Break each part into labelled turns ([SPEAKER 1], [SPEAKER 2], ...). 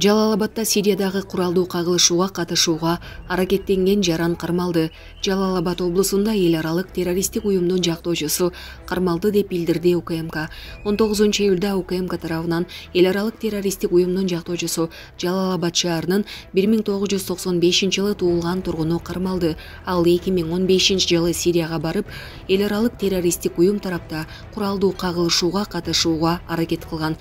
[SPEAKER 1] жалал абадда сириядагы куралдуу кагылышууга катышууга аракеттенген жаран кармалды жалал абад облусунда эл аралык террористтик уюмдун жактоочусу кармалды деп билдирди укмк он тогузунчу июлда укмк тарабынан эл аралык террористтик уюмдун жактоочусу жалал абад шаарынын бир миң тогуз жүз токсон бешинчи жылы туулган тургуну кармалды ал эки миң он бешинчи жылы сирияга барып эл аралык террористтик уюм тарапта куралдуу кагылышууга катышууга аракет кылган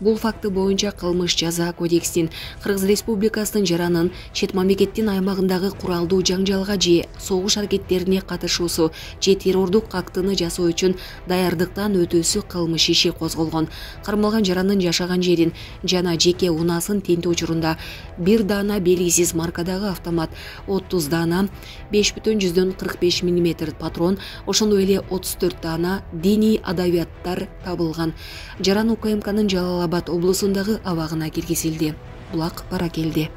[SPEAKER 1] бул факты боюнча кылмыш жаза кодексинин кыргыз республикасынын жаранын чет мамлекеттин аймагындагы куралдуу жаңжалга же согуш аракеттерине катышуусу же террордук актыны жасоо үчүн даярдыктан өтүүсү кылмыш иши козголгон кармалган жаранын жашаган жерин жана жеке унаасын тинтүү учурунда бир даана белгисиз маркадагы автомат отуз даана беш бүтүн жүздөн кырк беш миллиметр патрон ошондой эле отуз төрт даана диний адабияттар табылган жаран укмкнын жалал абад облусундагы абагына киргизилди бұлақ баракелде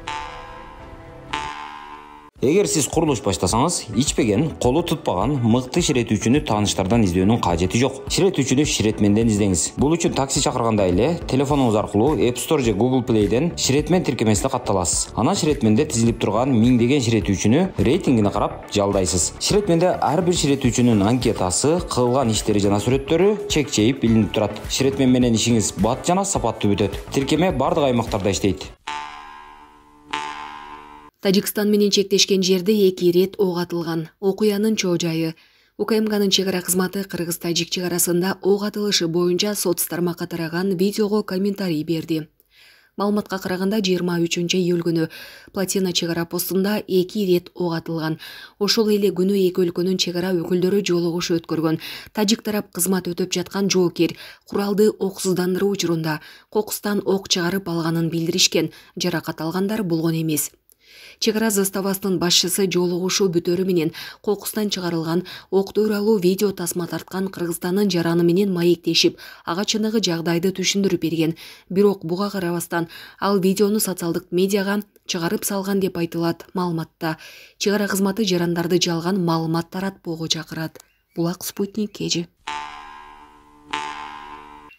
[SPEAKER 1] эгер сиз курулуш баштасаңыз ичпеген колу тутпаган мыкты ширетүүчүнү тааныштардан издөөнүн кажети жок ширетүүчүнү ширетменден издеңиз бул үчүн такси чакырганда эле телефонуңуз аркылуу app store же google playден ширетмен тиркемесине катталасыз анан ширетменде тизилип турган миңдеген ширетүүчүнү рейтингине қарап жалдайсыз ширетменде ар бир ширетүүчүнүн анкетасы кылган иштери жана сүрөттөрү чекчейип илинип турат ширетмен менен ишиңиз бат жана сапаттуу бүтөт Тіркеме барлық аймактарда иштейт тажикстан менен чектешкен жерде эки ирет ок атылган окуянын чоо жайы укмкнын чек ара кызматы кыргыз тажик чек арасында ок атылышы боюнча соц тармакка тараган видеого комментарий берди маалыматка караганда жыйырма үчүнчү июль күнү платина чек ара постунда эки ирет ок атылган ошол эле күнү эки өлкөнүн чек ара өкүлдөрү жолугушуу өткөргөн тажик тарап кызмат өтөп жаткан жоокер куралды оксуздандыруу учурунда кокустан ок чыгарып алганын билдиришкен жаракат алгандар болгон эмес чек ара заставасынын башчысы жолугушуу бүтөрү менен кокустан чыгарылган ок тууралуу видео тасма тарткан кыргызстандын жараны менен маектешип ага чыныгы жагдайды түшүндүрүп берген бирок буга карабастан ал видеону социалдык медиага чыгарып салган деп айтылат маалыматта чек ара кызматы жарандарды жалган маалымат таратпоого чакырат булак спутник кежи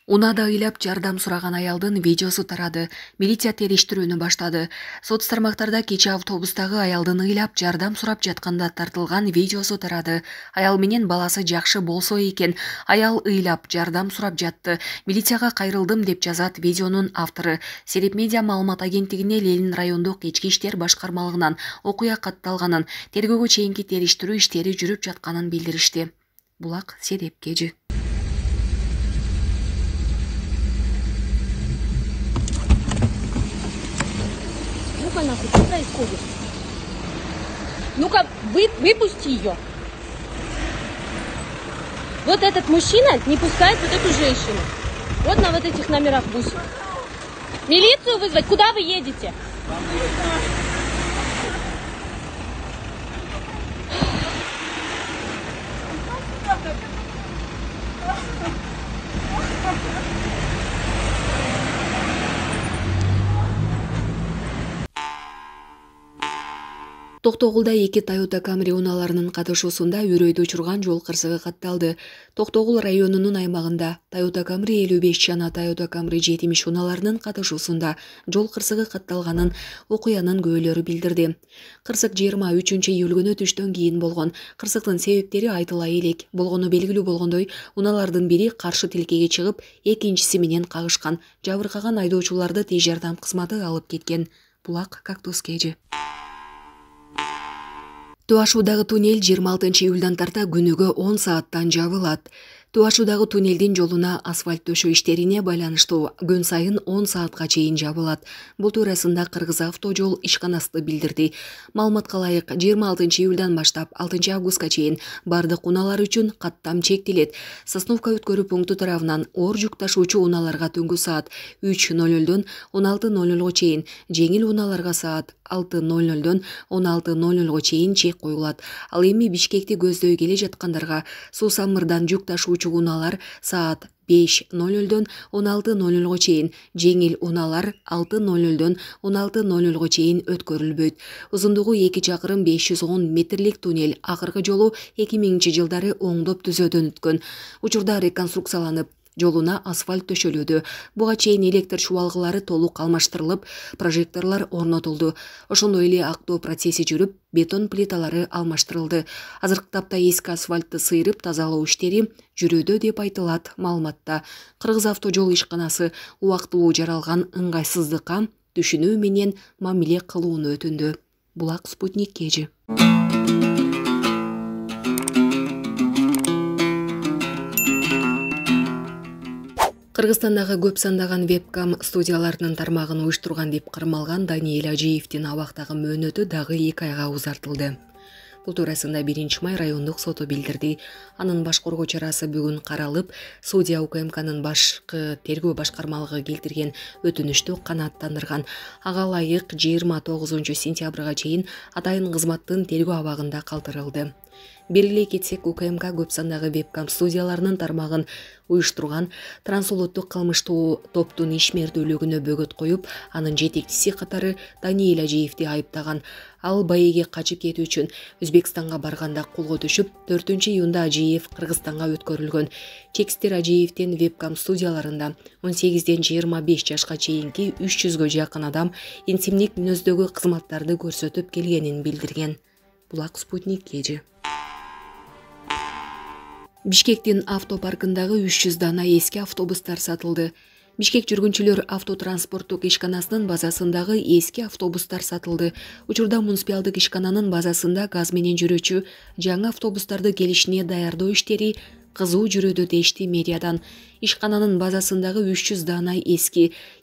[SPEAKER 1] унаада ыйлап жардам сураган аялдын видеосу тарады милиция териштирүүнү баштады соц тармактарда кечэ автобустагы аялдын ыйлап жардам сурап жатканда тартылган видеосу тарады аял менен баласы жакшы болсо экен аял ыйлап жардам сурап жатты милицияга кайрылдым деп жазат видеонун автору серип медиа маалымат агенттигине ленин райондук ички иштер башкармалыгынан окуя катталганын тергөөгө чейинки териштирүү иштери жүрүп жатканын билдиришти булак серепкежи кубик. Ну-ка, вы, выпусти ее. Вот этот мужчина не пускает вот эту женщину. Вот на вот этих номерах бусин. Милицию вызвать? Куда вы едете? Thank you. токтогулда эки тойота камри унааларынын катышуусунда үрөйдү учурган жол кырсыгы катталды токтогул районунун аймагында тойота камри элүү беш жана тойота камри жетимиш унааларынын катышуусунда жол кырсыгы катталганын окуянын күбөлөрү билдирди кырсык жыйырма үчүнчү июль күнү түштөн кийин болгон кырсыктын себептери айтыла элек болгону белгилүү болгондой унаалардын бири каршы тилкеге чыгып экинчиси менен кагышкан жабыркаган айдоочуларды тез жардам кызматы алып кеткен булак кактус kg Туашудағы туннель 26 июлдан тарта күнүгө 10 сааттан жабылады. туу ашуудагы туннелдин жолуна асфальт төшөө иштерине байланыштуу күн сайын он саатка чейин жабылат бул туурасында кыргыз авто жол ишканасы билдирди маалыматка ылайык жыйырма алтынчы июлдан баштап алтынчы августка чейин баардык унаалар үчүн каттам чектелет сосновка өткөрүү пункту тарабынан оор жүк ташуучу унааларга түнкү саат үч ноль нолдон он алты ноль нолго чейин жеңил унааларга саат алты ноль нолдон он алты ноль нолго чейин чек коюлат ал эми бишкекти көздөй келе жаткандарга суусамырдан жүк ташуучу жугуналар саат 5.00дөн 16.00го чейин, жеңил унаалар 6.00дөн 16.00го чейин өткөрүлбөйт. Узундугу 2 чакырым 510 метрлик тунел акыркы жолу 2000-жылдары оңдоп түзөдөн өткөн. Учурда реконструкцияланып, жолуна асфальт төшөлүүдө буга чейин электр чубалгылары толук алмаштырылып прожекторлор орнотулду ошондой эле актоо процесси жүрүп бетон плиталары алмаштырылды азыркы тапта эски асфальтты сыйрып тазалоо иштери жүрүүдө деп айтылат маалыматта кыргыз авто жол ишканасы убактылуу жаралган ыңгайсыздыкка түшүнүү менен мамиле кылууну өтүндү булак спутник кежи Қырғызстандағы көп сандаған вебкам студияларының тармағын ойыштырған деп қырмалған Даниэль Ажиевтен абақтағы мөөнөтү дагы эки айга узартылды. Бул туурасында 1-май райондук соту билдирди. Анын коргоо чарасы бүгүн каралып, судья УКМКнын башкы тергөө башкармалыгы келтирген өтүнүчтү канааттандырган. Ага ылайык 29 сентябрга чейин атайын кызматтын тергөө абагында калтырылды. белгилей кетсек укмк көп сандагы вебкам студияларынын тармагын уюштурган транса улуттук кылмыштуу топтун ишмердүүлүгүнө бөгөт коюп анын жетекчиси катары даниил ажиевди айыптаган ал баэге качып кетүү үчүн өзбекстанга барганда колго түшүп төртүнчү июнда ажиев кыргызстанга өткөрүлгөн чекистир ажиевдин вебкам студияларында он сегизден жыйырма беш жашка чейинки үч жүзгө жакын адам интимдик мүнөздөгү кызматтарды көрсөтүп келгенин билдирген булак спутник кежи бишкектин автопаркындағы 300 дана ескі автобустар сатылды бишкек жүргіншілер автотранспорттук ишканасынын базасындағы еске автобустар сатылды учурда муниципалдык ишкананын базасында газ менен жүрүүчү жаңы автобустарды келішіне даярдоо иштери кызуу жүрөдү дешти мэриядан ишкананын базасындагы үч жүз даана эски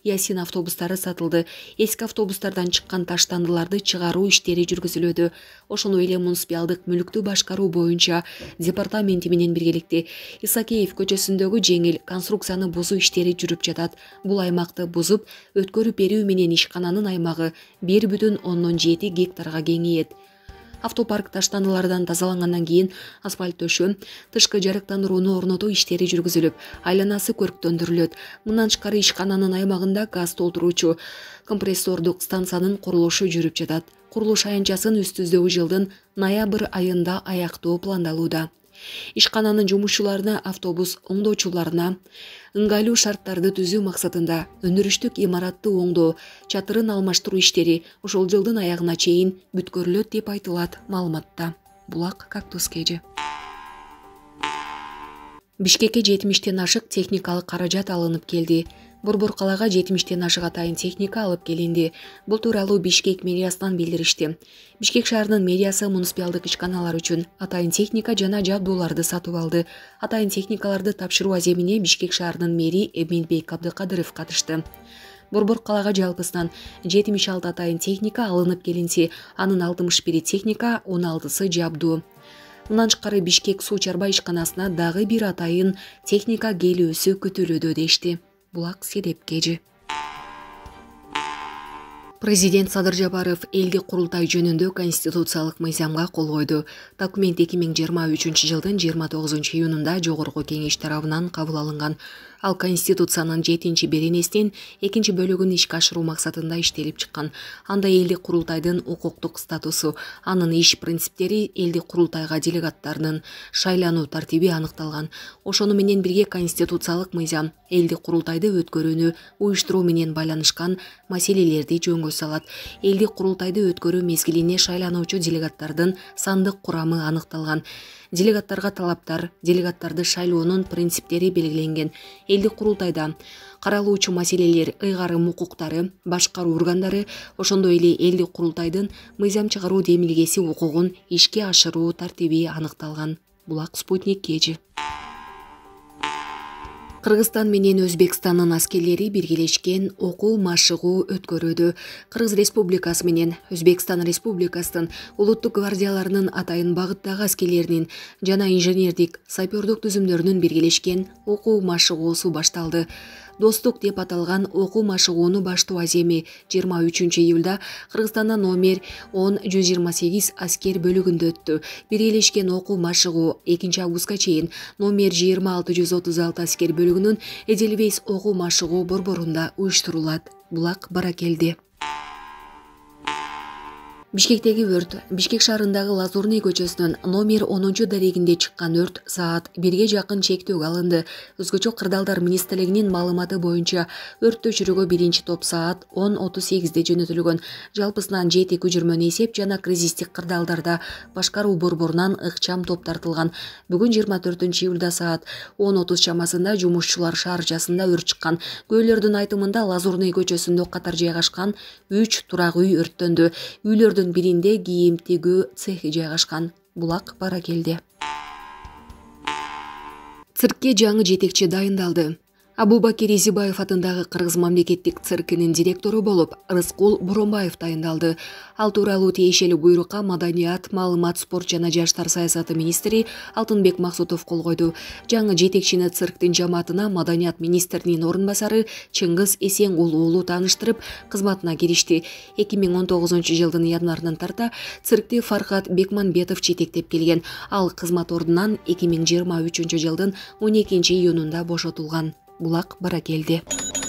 [SPEAKER 1] ясин автобустары сатылды эски автобустардан чыккан таштандыларды чыгаруу иштери жүргүзүлөдү ошондой эле муниципиалдык мүлктү башкаруу боюнча департаменти менен биргеликте исакеев көчөсүндөгү жеңил конструкцияны бузуу иштери жүрүп жатат бул аймакты бузуп өткөрүп берүү менен ишкананын аймагы бир бүтүн оннон жети гектарга кеңейет автопарк таштаналардан тазалангандан кийин асфальт төшөм тышкы жарыктандырууну орнотуу иштери жүргүзүлүп айланасы көрктөндүрүлөт мындан тышкары ишкананын аймагында газ толтуруучу компрессордук станциянын курулушу жүрүп жатат курулуш аянтчасын үстүбүздөгү жылдын ноябрь айында аяктоо пландалууда ишкананын жумушчуларына автобус оңдоочуларына ыңгайлуу шарттарды түзүү максатында өндүрүштүк имаратты оңдоо чатырын алмаштыруу иштери ошол жылдын аягына чейин бүткөрүлөт деп айтылат маалыматта булак кактус kg бишкекке жетимиштен ашык техникалык каражат алынып келди борбор калага жетимиштен ашык атайын техника алып келинди бул тууралуу бишкек мэриясынан билдиришти бишкек шаарынын мэриясы муниципиалдык ишканалар үчүн атайын техника жана жабдууларды сатып алды атайын техникаларды тапшыруу аземине бишкек шаарынын мэри эмилбек абдыкадыров катышты борбор калага жалпысынан жетимиш алты атайын техника алынып келинсе анын алтымыш бири техника он алтысы жабдуу мындан тышкары бишкек суу чарба ишканасына дагы бир атайын техника келүүсү күтүлүүдө дешти бұлақ седеп же президент садыр жапаров елге құрылтай жөнүндө конституциялық мейзамға қол қойды. документ 2023 жылдың 29 үчүнчү жылдын жыйырма тогузунчу июнунда тарабынан ал конституциянын жетинчи беренесинин экинчи бөлүгүн ишке ашыруу максатында иштелип чыккан анда элдик курултайдын укуктук статусу анын иш принциптери элдик курултайга делегаттарынын шайлануу тартиби аныкталган ошону менен бирге конституциялык мыйзам элдик курултайды өткөрүүнү уюштуруу менен байланышкан маселелерди жөнгө салат элдик курултайды өткөрүү мезгилине шайлануучу делегаттардын сандык курамы аныкталган делегаттарга талаптар делегаттарды шайлоонун принциптери белгиленген элдик курултайда каралуучу маселелер ыйгарым укуктары башкаруу органдары ошондой эле элдик курултайдын мыйзам чыгаруу демилгеси укугун ишке ашыруу тартиби аныкталган булак спутник кечи кыргызстан менен өзбекстандын аскерлери биргелешкен окуу машыгуу өткөрүүдө кыргыз республикасы менен өзбекстан республикасынын улуттук гвардияларынын атайын багыттагы аскерлеринин жана инженердик сапердук түзүмдөрүнүн биргелешкен окуу машыгуусу башталды достук деп аталган окуу машыгууну баштоо аземи жыйырма үчүнчү июлда кыргызстандан номер он жүз жыйырма сегиз аскер бөлүгүндө өттү биргелешкен окуу машыгуу экинчи августка чейин номер жыйырма алты жүз отуз алты аскер бөлүгүнүн эдельвейс окуу машыгуу борборунда уюштурулат булак баракелди бишкектеги өрт бишкек шаарындагы лазурный көчөсүнүн номер онунчу дарегинде чыккан өрт саат бирге жакын чектөөгө алынды өзгөчө кырдаалдар министрлигинин маалыматы боюнча өрттү өчүрүүгө биринчи топ саат он отуз сегизде жөнөтүлгөн жалпысынан жети көчүрмөнү эсеп жана кризистик кырдаалдарда башкаруу борборунан ыкчам топ тартылган бүгүн жыйырма төртүнчү июлда саат он отуз чамасында жумушчулар шаарчасында өрт чыккан күбөлөрдүн айтымында лазурный көчөсүндө катар жайгашкан үч турак үй өрттөндү үйлөрдү күндүн биринде кийим тигүү цехи жайгашкан булак бара келди циркке жаңы жетекчи дайындалды абубакир изибаев атындағы қырғыз мамлекеттік циркінің директору болып рыскул боромбаев дайындалды ал тууралуу тиешелүү буйрукка маданият маалымат спорт жана жаштар саясаты министри алтынбек максутов кол койду жаңы жетекчини цирктин жамаатына маданият министринин орун басары чыңгыз эсенгул уулу тааныштырып кызматына киришти эки миң он тогузунчу жылдын январынан тарта циркти фархат бекманбетов жетектеп келген ал кызмат ордунан эки миң жыйырма үчүнчү жылдын он экинчи июнунда бошотулган бұлақ баракелде